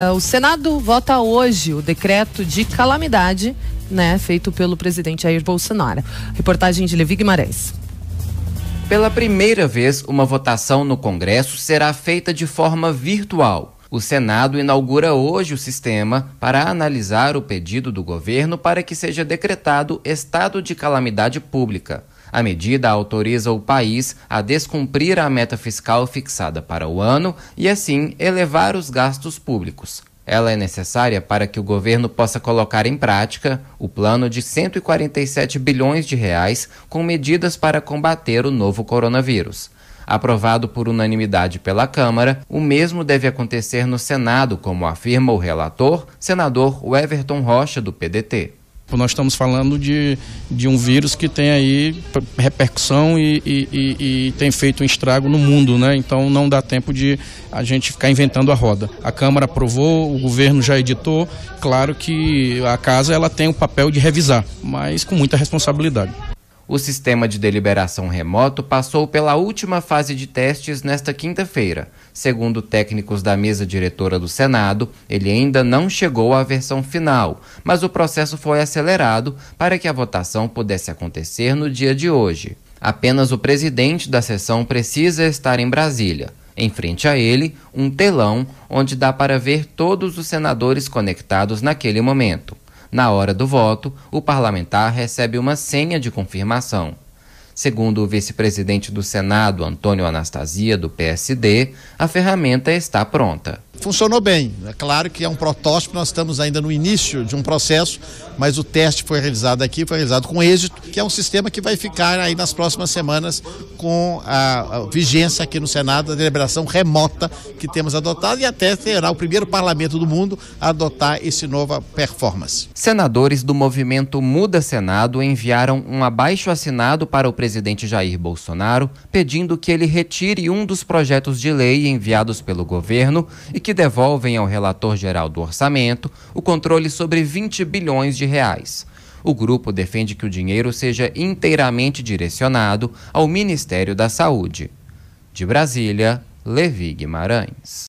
Ah, o Senado vota hoje o decreto de calamidade, né, feito pelo presidente Jair Bolsonaro. Reportagem de Levi Guimarães. Pela primeira vez, uma votação no Congresso será feita de forma virtual. O Senado inaugura hoje o sistema para analisar o pedido do governo para que seja decretado estado de calamidade pública. A medida autoriza o país a descumprir a meta fiscal fixada para o ano e, assim, elevar os gastos públicos. Ela é necessária para que o governo possa colocar em prática o plano de 147 bilhões de reais com medidas para combater o novo coronavírus. Aprovado por unanimidade pela Câmara, o mesmo deve acontecer no Senado, como afirma o relator, senador Everton Rocha, do PDT. Tipo, nós estamos falando de, de um vírus que tem aí repercussão e, e, e, e, tem feito um estrago no mundo, né? Então não dá tempo de a gente ficar inventando a roda. A Câmara aprovou, o governo já editou. Claro que a casa ela tem o papel de revisar, mas com muita responsabilidade. O sistema de deliberação remoto passou pela última fase de testes nesta quinta-feira. Segundo técnicos da mesa diretora do Senado, ele ainda não chegou à versão final, mas o processo foi acelerado para que a votação pudesse acontecer no dia de hoje. Apenas o presidente da sessão precisa estar em Brasília. Em frente a ele, um telão onde dá para ver todos os senadores conectados naquele momento. Na hora do voto, o parlamentar recebe uma senha de confirmação. Segundo o vice-presidente do Senado, Antônio Anastasia, do PSD, a ferramenta está pronta funcionou bem. É claro que é um protótipo, nós estamos ainda no início de um processo, mas o teste foi realizado aqui, foi realizado com êxito, que é um sistema que vai ficar aí nas próximas semanas com a, a vigência aqui no Senado, a deliberação remota que temos adotado e até será o primeiro parlamento do mundo a adotar esse nova performance. Senadores do movimento Muda Senado enviaram um abaixo assinado para o presidente Jair Bolsonaro, pedindo que ele retire um dos projetos de lei enviados pelo governo e que que devolvem ao relator geral do orçamento o controle sobre 20 bilhões de reais. O grupo defende que o dinheiro seja inteiramente direcionado ao Ministério da Saúde. De Brasília, Levi Guimarães.